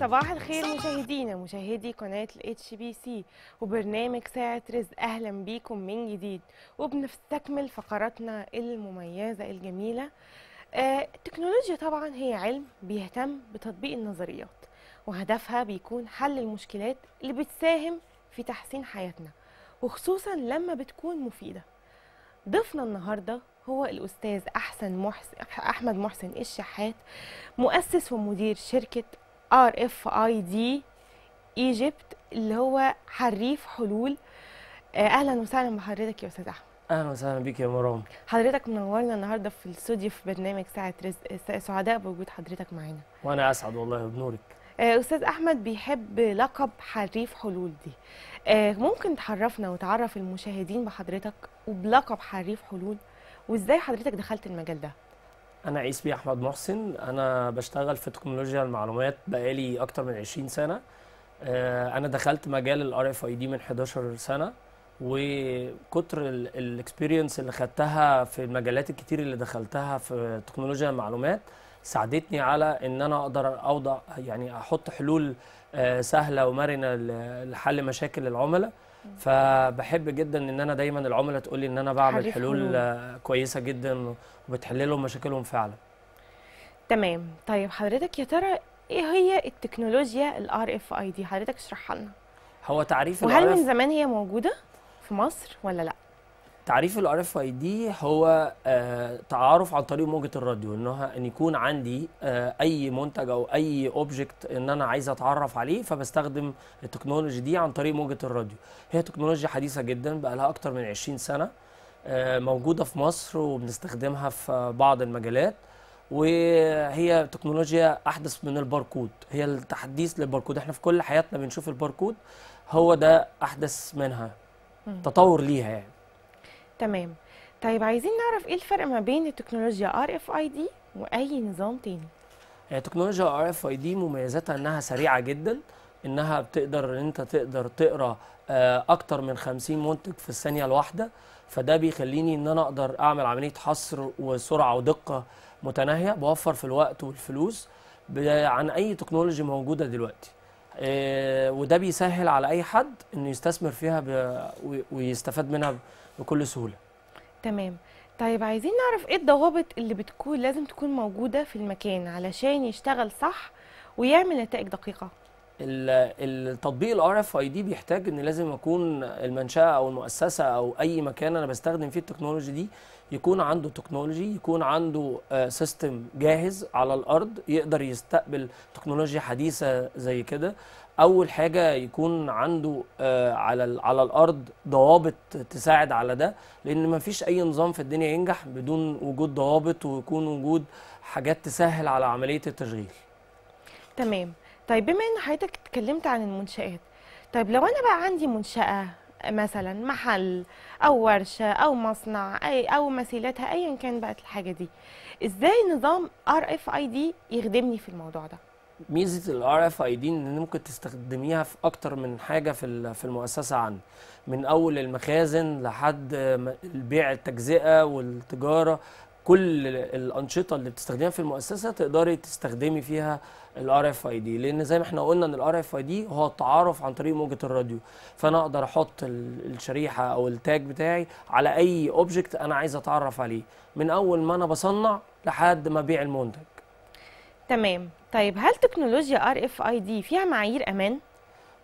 صباح الخير مشاهدينا مشاهدي قناة الاتش بي سي وبرنامج ساعة رزق أهلا بيكم من جديد وبنستكمل فقراتنا المميزة الجميلة آه، التكنولوجيا طبعا هي علم بيهتم بتطبيق النظريات وهدفها بيكون حل المشكلات اللي بتساهم في تحسين حياتنا وخصوصا لما بتكون مفيدة ضيفنا النهارده هو الأستاذ أحسن محسن أحمد محسن الشحات مؤسس ومدير شركة ار اف اي دي ايجيبت اللي هو حريف حلول آه، اهلا وسهلا بحضرتك يا استاذ احمد اهلا وسهلا بيك يا مرام حضرتك منورنا النهارده في الاستوديو في برنامج ساعه رزق سعداء بوجود حضرتك معانا وانا اسعد والله بنورك آه، استاذ احمد بيحب لقب حريف حلول دي آه، ممكن تعرفنا وتعرف المشاهدين بحضرتك وبلقب حريف حلول وازاي حضرتك دخلت المجال ده انا عيسبي احمد محسن انا بشتغل في تكنولوجيا المعلومات بقالي اكتر من 20 سنه آه، انا دخلت مجال الار اف اي دي من 11 سنه وكتر الاكسبيرينس اللي خدتها في المجالات الكتير اللي دخلتها في تكنولوجيا المعلومات ساعدتني على ان انا اقدر اوضع يعني احط حلول آه، سهله ومرنه لحل مشاكل العملاء فبحب جدا ان انا دايما العملاء تقول لي ان انا بعمل حلول كويسه جدا وبتحل لهم مشاكلهم فعلا تمام طيب حضرتك يا ترى ايه هي التكنولوجيا الار اف اي دي حضرتك اشرحها لنا هو تعريف وهل من زمان هي موجوده في مصر ولا لا تعريف ال RFID هو آه، تعارف عن طريق موجة الراديو انها ان يكون عندي آه، اي منتج او اي اوبجكت ان انا عايز اتعرف عليه فبستخدم التكنولوجي دي عن طريق موجة الراديو هي تكنولوجيا حديثة جدا بقى لها اكتر من 20 سنة آه، موجودة في مصر وبنستخدمها في بعض المجالات وهي تكنولوجيا احدث من الباركود هي التحديث للباركود احنا في كل حياتنا بنشوف الباركود هو ده احدث منها تطور ليها يعني تمام طيب عايزين نعرف ايه الفرق ما بين التكنولوجيا ار اف اي دي واي نظام تاني آه، تكنولوجيا ار اف اي دي مميزاتها انها سريعه جدا انها بتقدر ان انت تقدر تقرا آه، اكتر من 50 منتج في الثانيه الواحده فده بيخليني ان انا اقدر اعمل عمليه حصر وسرعه ودقه متناهيه بوفر في الوقت والفلوس عن اي تكنولوجي موجوده دلوقتي آه، وده بيسهل على اي حد انه يستثمر فيها ويستفاد منها بكل سهوله تمام طيب عايزين نعرف ايه الضوابط اللي بتكون لازم تكون موجوده في المكان علشان يشتغل صح ويعمل نتائج دقيقه التطبيق الار اف اي دي بيحتاج ان لازم اكون المنشاه او المؤسسه او اي مكان انا بستخدم فيه التكنولوجي دي يكون عنده تكنولوجي يكون عنده سيستم آه، جاهز على الارض يقدر يستقبل تكنولوجيا حديثه زي كده اول حاجه يكون عنده آه، على على الارض ضوابط تساعد على ده لان ما فيش اي نظام في الدنيا ينجح بدون وجود ضوابط ويكون وجود حاجات تسهل على عمليه التشغيل تمام طيب بما ان حضرتك اتكلمت عن المنشات طيب لو انا بقى عندي منشاه مثلا محل او ورشه او مصنع اي او مسيلتها ايا كان بقت الحاجه دي ازاي نظام ار اف اي دي يخدمني في الموضوع ده ميزه الار اف اي دي ان ممكن تستخدميها في اكتر من حاجه في في المؤسسه عندي من اول المخازن لحد بيع التجزئه والتجاره كل الانشطه اللي بتستخدمها في المؤسسه تقدري تستخدمي فيها الار اف اي دي لان زي ما احنا قلنا ان الار اف اي دي هو التعارف عن طريق موجه الراديو فانا اقدر احط الشريحه او التاج بتاعي على اي اوبجكت انا عايز اتعرف عليه من اول ما انا بصنع لحد ما بيع المنتج تمام طيب هل تكنولوجيا ار اف اي دي فيها معايير امان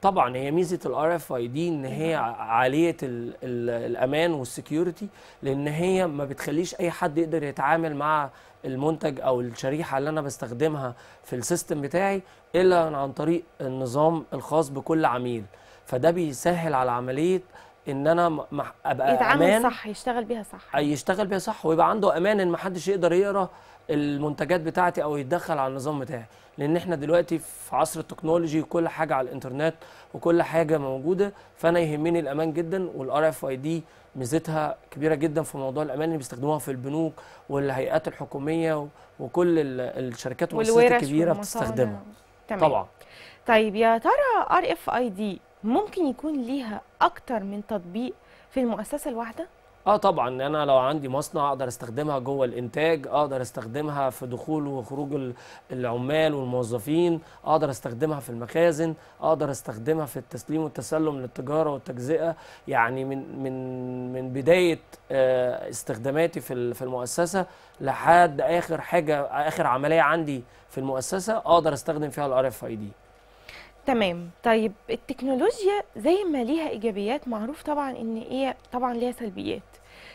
طبعا هي ميزه الار اف اي دي ان هي أيوة. عاليه الـ الـ الامان والسكيورتي لان هي ما بتخليش اي حد يقدر يتعامل مع المنتج او الشريحه اللي انا بستخدمها في السيستم بتاعي الا عن طريق النظام الخاص بكل عميل فده بيسهل على عمليه ان انا ابقى يتعامل امان صح يشتغل بيها صح يشتغل بيها صح ويبقى عنده امان ان ما حدش يقدر يقرا المنتجات بتاعتي او يتدخل على النظام بتاعي لان احنا دلوقتي في عصر التكنولوجي وكل حاجه على الانترنت وكل حاجه موجوده فانا يهمني الامان جدا والار اف اي دي ميزتها كبيره جدا في موضوع الامان اللي بيستخدموها في البنوك والهيئات الحكوميه وكل الشركات والمؤسسات الكبيره بتستخدمها تمام. طبعا طيب يا ترى ار اف اي دي ممكن يكون ليها اكتر من تطبيق في المؤسسه الواحده اه طبعا انا لو عندي مصنع اقدر استخدمها جوه الانتاج اقدر استخدمها في دخول وخروج العمال والموظفين اقدر استخدمها في المخازن اقدر استخدمها في التسليم والتسلم للتجاره والتجزئه يعني من من من بدايه آه، استخداماتي في في المؤسسه لحد اخر حاجه اخر عمليه عندي في المؤسسه اقدر استخدم فيها الار اف اي دي تمام طيب التكنولوجيا زي ما ليها ايجابيات معروف طبعا ان ايه طبعا ليها سلبيات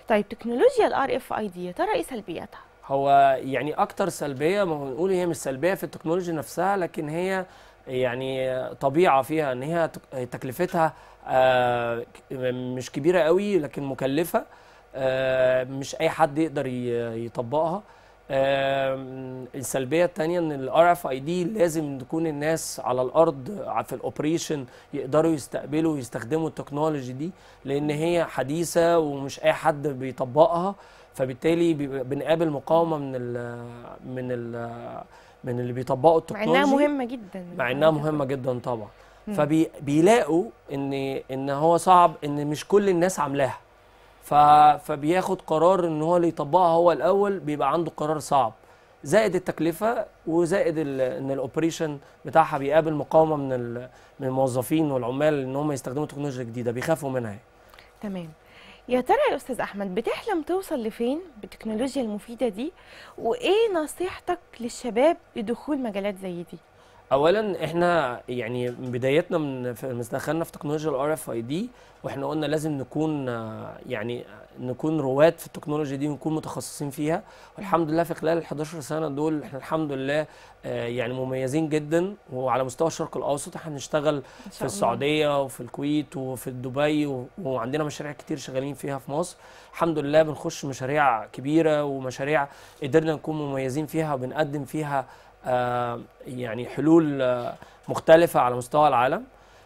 طيب تكنولوجيا الار اف اي دي ترى ايه سلبياتها هو يعني اكتر سلبيه ما بنقول هي مش سلبيه في التكنولوجيا نفسها لكن هي يعني طبيعه فيها ان هي تكلفتها آه، مش كبيره قوي لكن مكلفه آه، مش اي حد يقدر يطبقها السلبيه الثانيه ان الار اف اي دي لازم تكون الناس على الارض في الاوبريشن يقدروا يستقبلوا ويستخدموا التكنولوجي دي لان هي حديثه ومش اي حد بيطبقها فبالتالي بنقابل مقاومه من الـ من الـ من اللي بيطبقوا التكنولوجي مع انها مهمه جدا مع انها مهمه جدا طبعا فبيلاقوا ان ان هو صعب ان مش كل الناس عاملاها فبياخد قرار ان هو اللي يطبقها هو الاول بيبقى عنده قرار صعب زائد التكلفه وزائد ان الاوبريشن بتاعها بيقابل مقاومه من من الموظفين والعمال ان هم يستخدموا تكنولوجيا جديده بيخافوا منها يعني. تمام يا ترى يا استاذ احمد بتحلم توصل لفين بالتكنولوجيا المفيده دي وايه نصيحتك للشباب لدخول مجالات زي دي اولا احنا يعني بدايتنا من دخلنا في تكنولوجيا الار اف اي دي واحنا قلنا لازم نكون يعني نكون رواد في التكنولوجيا دي ونكون متخصصين فيها والحمد لله في خلال ال 11 سنه دول احنا الحمد لله آه، يعني مميزين جدا وعلى مستوى الشرق الاوسط احنا بنشتغل في السعوديه وفي الكويت وفي دبي وعندنا مشاريع كتير شغالين فيها في مصر الحمد لله بنخش مشاريع كبيره ومشاريع قدرنا نكون مميزين فيها وبنقدم فيها آه، يعني حلول آه، مختلفه على مستوى العالم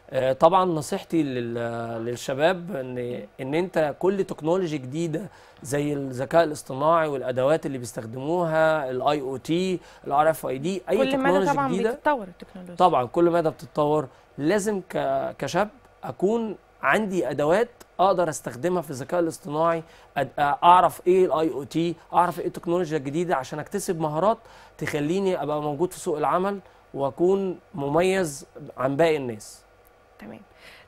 آه، طبعا نصيحتي للشباب ان ان انت كل تكنولوجي جديده زي الذكاء الاصطناعي والادوات اللي بيستخدموها الاي او تي الار اف اي دي اي كل تكنولوجي طبعا جديده بتتطور التكنولوجي طبعا كل ده بتتطور لازم كشاب اكون عندي ادوات اقدر استخدمها في الذكاء الاصطناعي آه، اعرف ايه الاي او تي اعرف ايه التكنولوجيا الجديده عشان اكتسب مهارات تخليني ابقى موجود في سوق العمل واكون مميز عن باقي الناس تمام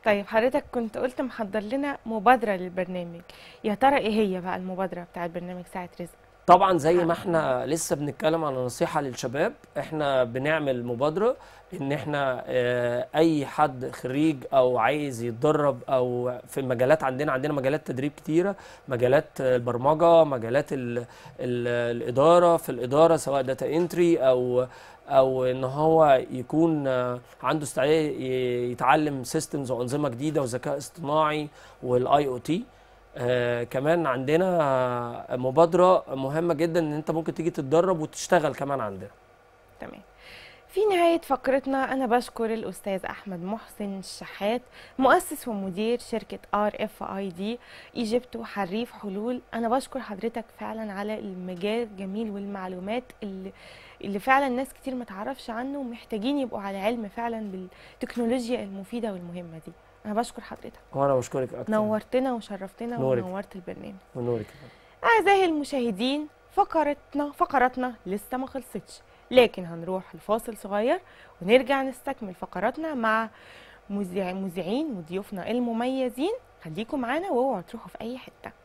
طيب حضرتك كنت قلت محضر لنا مبادره للبرنامج يا ترى ايه هي بقى المبادره بتاعه برنامج ساعه رزق طبعا زي ما احنا لسه بنتكلم على نصيحه للشباب احنا بنعمل مبادره ان احنا آه، اي حد خريج او عايز يتدرب او في المجالات عندنا عندنا مجالات تدريب كتيره مجالات البرمجه مجالات الـ الـ الاداره في الاداره سواء داتا انتري او او ان هو يكون آه، عنده استعداد يتعلم سيستمز وانظمه جديده وذكاء اصطناعي والاي او تي آه كمان عندنا مبادره مهمه جدا ان انت ممكن تيجي تتدرب وتشتغل كمان عندنا تمام في نهاية فقرتنا أنا بشكر الأستاذ أحمد محسن الشحات مؤسس ومدير شركة ار اف اي دي ايجيبت وحريف حلول أنا بشكر حضرتك فعلا على المجال الجميل والمعلومات اللي, اللي فعلا ناس كتير ما تعرفش عنه ومحتاجين يبقوا على علم فعلا بالتكنولوجيا المفيدة والمهمة دي انا بشكر حضرتك وانا بشكرك اكتر نورتنا وشرفتنا نورك. ونورت البرنامج ونورك اعزائي المشاهدين فقرتنا فقراتنا لسه ما خلصتش لكن هنروح لفاصل صغير ونرجع نستكمل فقراتنا مع مذيعين وضيوفنا المميزين خليكم معانا واوعوا تروحوا في اي حته